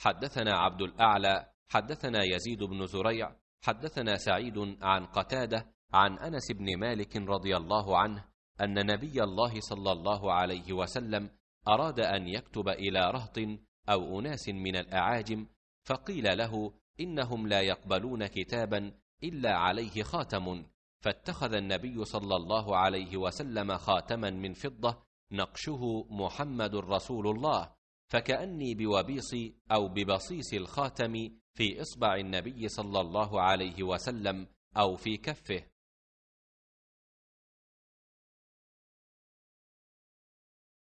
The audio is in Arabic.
حدثنا عبد الأعلى حدثنا يزيد بن زريع حدثنا سعيد عن قتادة عن أنس بن مالك رضي الله عنه أن نبي الله صلى الله عليه وسلم أراد أن يكتب إلى رهط أو أناس من الأعاجم فقيل له إنهم لا يقبلون كتابا إلا عليه خاتم فاتخذ النبي صلى الله عليه وسلم خاتما من فضة نقشه محمد رسول الله فكأني بوبيص أو ببصيص الخاتم في إصبع النبي صلى الله عليه وسلم أو في كفه